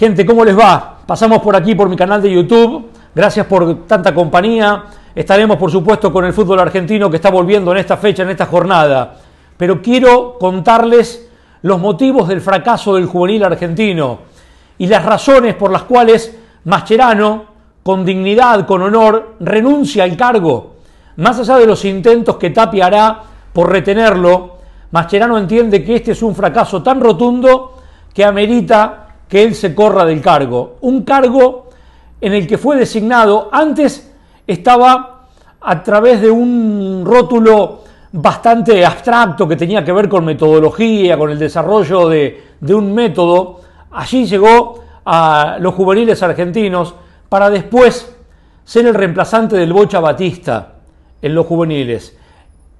Gente, ¿cómo les va? Pasamos por aquí por mi canal de YouTube. Gracias por tanta compañía. Estaremos, por supuesto, con el fútbol argentino que está volviendo en esta fecha, en esta jornada. Pero quiero contarles los motivos del fracaso del juvenil argentino y las razones por las cuales Mascherano, con dignidad, con honor, renuncia al cargo. Más allá de los intentos que Tapia hará por retenerlo, Mascherano entiende que este es un fracaso tan rotundo que amerita que él se corra del cargo. Un cargo en el que fue designado antes estaba a través de un rótulo bastante abstracto que tenía que ver con metodología, con el desarrollo de, de un método. Allí llegó a los juveniles argentinos para después ser el reemplazante del Bocha Batista en los juveniles.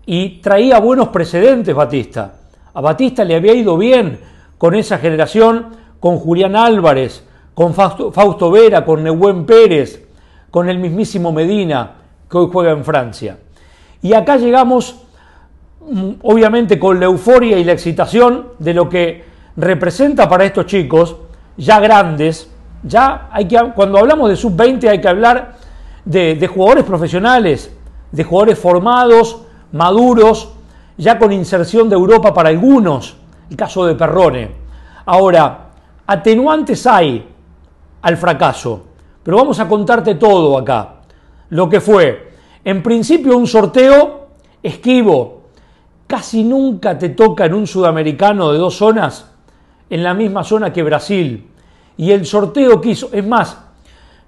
Y traía buenos precedentes Batista. A Batista le había ido bien con esa generación con Julián Álvarez, con Fausto, Vera, con Neuwen Pérez, con el mismísimo Medina, que hoy juega en Francia. Y acá llegamos, mm, obviamente, con la euforia y la excitación de lo que representa para estos chicos, ya grandes, ya hay que, cuando hablamos de sub-20 hay que hablar de, de jugadores profesionales, de jugadores formados, maduros, ya con inserción de Europa para algunos, el caso de Perrone. Ahora, atenuantes hay al fracaso, pero vamos a contarte todo acá. Lo que fue, en principio un sorteo esquivo, casi nunca te toca en un sudamericano de dos zonas, en la misma zona que Brasil. Y el sorteo quiso, es más,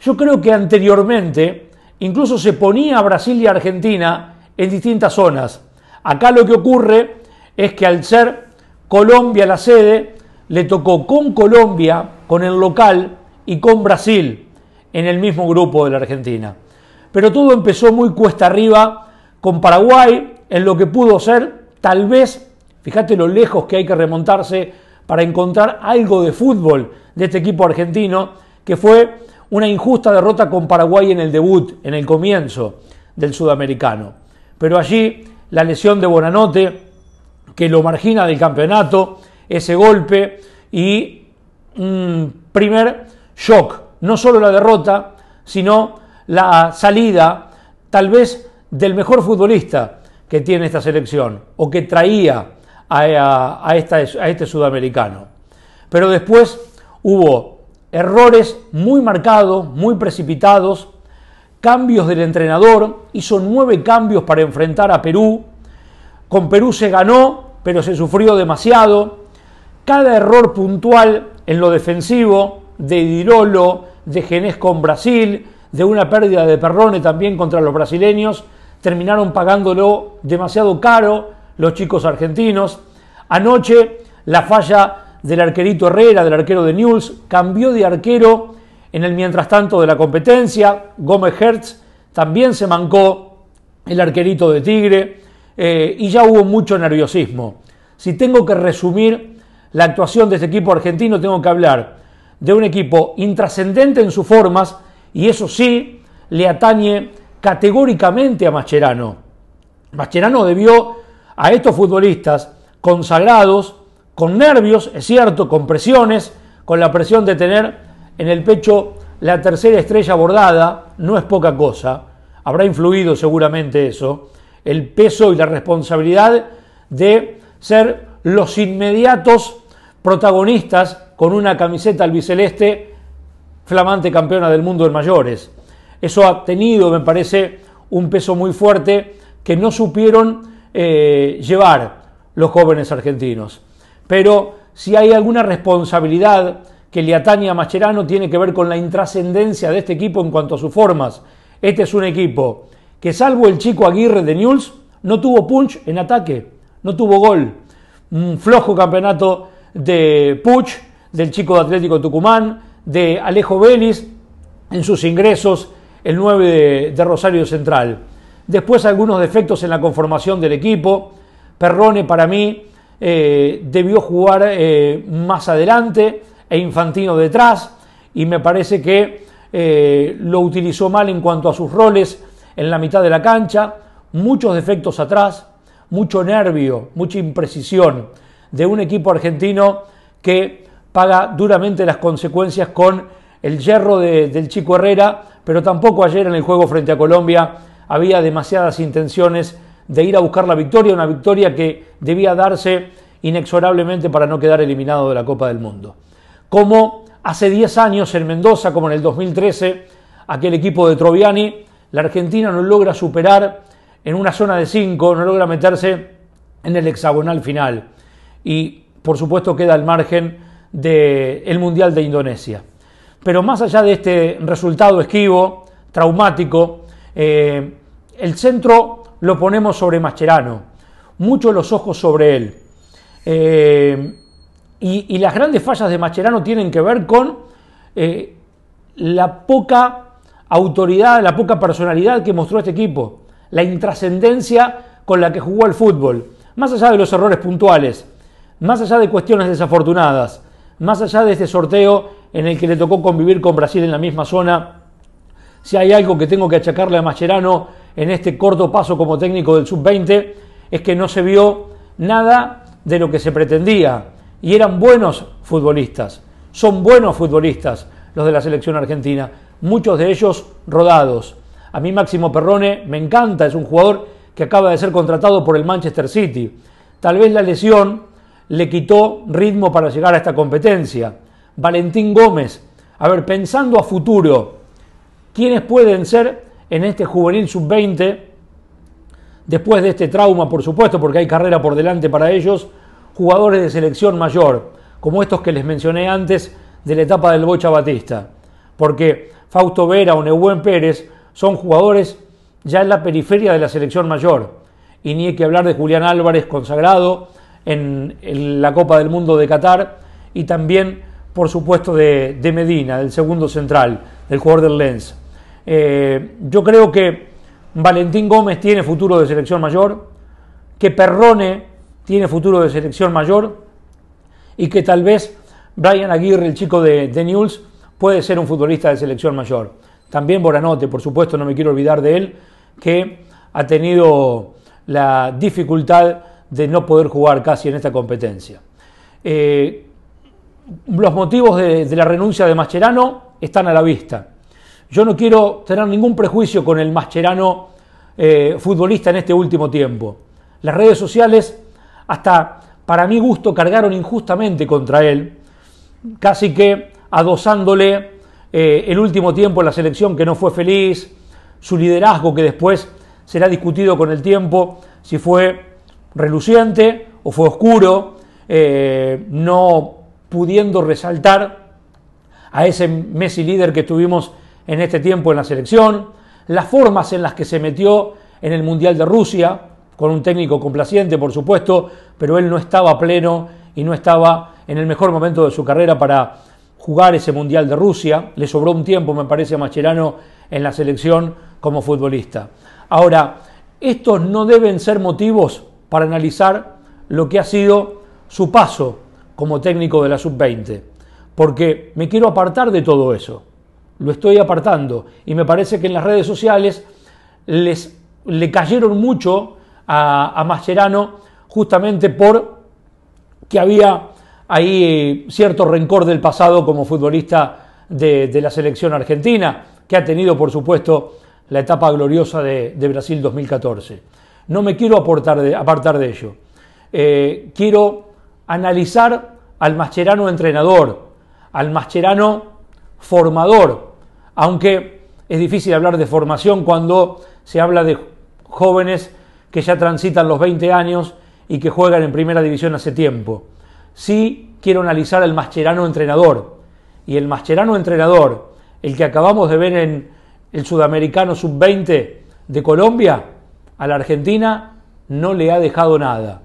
yo creo que anteriormente incluso se ponía Brasil y Argentina en distintas zonas. Acá lo que ocurre es que al ser Colombia la sede, le tocó con Colombia, con el local y con Brasil en el mismo grupo de la Argentina. Pero todo empezó muy cuesta arriba con Paraguay en lo que pudo ser, tal vez, fíjate lo lejos que hay que remontarse para encontrar algo de fútbol de este equipo argentino, que fue una injusta derrota con Paraguay en el debut, en el comienzo del sudamericano. Pero allí la lesión de Bonanote, que lo margina del campeonato, ese golpe y un primer shock, no solo la derrota, sino la salida tal vez del mejor futbolista que tiene esta selección o que traía a, a este sudamericano. Pero después hubo errores muy marcados, muy precipitados, cambios del entrenador, hizo nueve cambios para enfrentar a Perú, con Perú se ganó, pero se sufrió demasiado, cada error puntual en lo defensivo de Dirolo, de Genés con Brasil, de una pérdida de Perrone también contra los brasileños, terminaron pagándolo demasiado caro los chicos argentinos. Anoche la falla del arquerito Herrera, del arquero de News, cambió de arquero en el mientras tanto de la competencia. Gómez Hertz también se mancó el arquerito de Tigre eh, y ya hubo mucho nerviosismo. Si tengo que resumir la actuación de este equipo argentino, tengo que hablar de un equipo intrascendente en sus formas y eso sí le atañe categóricamente a Mascherano. Mascherano debió a estos futbolistas consagrados, con nervios, es cierto, con presiones, con la presión de tener en el pecho la tercera estrella bordada, no es poca cosa, habrá influido seguramente eso, el peso y la responsabilidad de ser los inmediatos protagonistas con una camiseta albiceleste flamante campeona del mundo en mayores. Eso ha tenido, me parece, un peso muy fuerte que no supieron eh, llevar los jóvenes argentinos. Pero si hay alguna responsabilidad que le atañe a Macherano, tiene que ver con la intrascendencia de este equipo en cuanto a sus formas. Este es un equipo que salvo el chico Aguirre de Newell's, no tuvo punch en ataque, no tuvo gol. Un flojo campeonato de Puch, del chico de Atlético Tucumán, de Alejo Vélez en sus ingresos, el 9 de, Rosario Central. Después algunos defectos en la conformación del equipo. Perrone para mí eh, debió jugar eh, más adelante e Infantino detrás y me parece que eh, lo utilizó mal en cuanto a sus roles en la mitad de la cancha, muchos defectos atrás, mucho nervio, mucha imprecisión de un equipo argentino que paga duramente las consecuencias con el hierro del Chico Herrera, pero tampoco ayer en el juego frente a Colombia había demasiadas intenciones de ir a buscar la victoria, una victoria que debía darse inexorablemente para no quedar eliminado de la Copa del Mundo. Como hace 10 años en Mendoza, como en el 2013, aquel equipo de Troviani, la Argentina no logra superar en una zona de 5, no logra meterse en el hexagonal final y por supuesto queda al margen del Mundial de Indonesia. Pero más allá de este resultado esquivo, traumático, eh, el centro lo ponemos sobre Mascherano, mucho los ojos sobre él. Eh, y, las grandes fallas de Mascherano tienen que ver con eh, la poca autoridad, la poca personalidad que mostró este equipo, la intrascendencia con la que jugó el fútbol, más allá de los errores puntuales más allá de cuestiones desafortunadas, más allá de este sorteo en el que le tocó convivir con Brasil en la misma zona, si hay algo que tengo que achacarle a Mascherano en este corto paso como técnico del sub-20, es que no se vio nada de lo que se pretendía. Y eran buenos futbolistas, son buenos futbolistas los de la selección argentina, muchos de ellos rodados. A mí Máximo Perrone me encanta, es un jugador que acaba de ser contratado por el Manchester City. Tal vez la lesión le quitó ritmo para llegar a esta competencia. Valentín Gómez, a ver, pensando a futuro, ¿quiénes pueden ser en este juvenil sub-20, después de este trauma, por supuesto, porque hay carrera por delante para ellos, jugadores de selección mayor, como estos que les mencioné antes de la etapa del Bocha Batista? Porque Fausto Vera o Neuwen Pérez son jugadores ya en la periferia de la selección mayor. Y ni hay que hablar de Julián Álvarez, consagrado, en, la Copa del Mundo de Qatar y también, por supuesto, de, Medina, del segundo central, del jugador del Lens. Eh, yo creo que Valentín Gómez tiene futuro de selección mayor, que Perrone tiene futuro de selección mayor y que tal vez Brian Aguirre, el chico de, de Newell's, puede ser un futbolista de selección mayor. También Boranote, por supuesto, no me quiero olvidar de él, que ha tenido la dificultad de no poder jugar casi en esta competencia. Eh, los motivos de, la renuncia de Mascherano están a la vista. Yo no quiero tener ningún prejuicio con el Mascherano eh, futbolista en este último tiempo. Las redes sociales, hasta para mi gusto, cargaron injustamente contra él, casi que adosándole eh, el último tiempo en la selección que no fue feliz, su liderazgo que después será discutido con el tiempo, si fue reluciente o fue oscuro, eh, no pudiendo resaltar a ese Messi líder que tuvimos en este tiempo en la selección, las formas en las que se metió en el Mundial de Rusia, con un técnico complaciente, por supuesto, pero él no estaba pleno y no estaba en el mejor momento de su carrera para jugar ese Mundial de Rusia. Le sobró un tiempo, me parece, a Mascherano en la selección como futbolista. Ahora, estos no deben ser motivos para analizar lo que ha sido su paso como técnico de la sub-20, porque me quiero apartar de todo eso, lo estoy apartando y me parece que en las redes sociales les, le cayeron mucho a, Mascherano justamente por que había ahí eh, cierto rencor del pasado como futbolista de, la selección argentina, que ha tenido por supuesto la etapa gloriosa de, de Brasil 2014. No me quiero de, apartar de ello. Eh, quiero analizar al mascherano entrenador, al mascherano formador, aunque es difícil hablar de formación cuando se habla de jóvenes que ya transitan los 20 años y que juegan en primera división hace tiempo. Sí quiero analizar al mascherano entrenador. Y el mascherano entrenador, el que acabamos de ver en el sudamericano sub-20 de Colombia, a la Argentina no le ha dejado nada.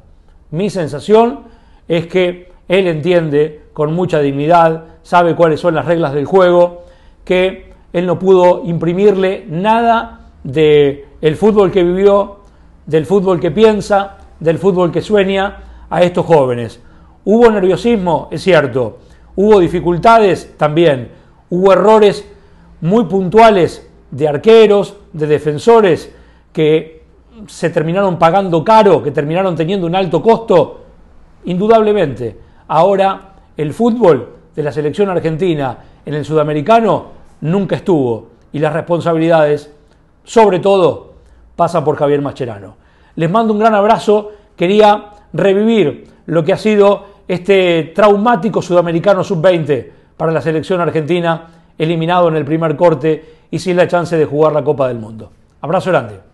Mi sensación es que él entiende con mucha dignidad, sabe cuáles son las reglas del juego, que él no pudo imprimirle nada del el fútbol que vivió, del fútbol que piensa, del fútbol que sueña a estos jóvenes. Hubo nerviosismo, es cierto, hubo dificultades también, hubo errores muy puntuales de arqueros, de defensores que se terminaron pagando caro, que terminaron teniendo un alto costo? Indudablemente. Ahora, el fútbol de la selección argentina en el sudamericano nunca estuvo y las responsabilidades, sobre todo, pasan por Javier Mascherano. Les mando un gran abrazo. Quería revivir lo que ha sido este traumático sudamericano sub-20 para la selección argentina, eliminado en el primer corte y sin la chance de jugar la Copa del Mundo. Abrazo grande.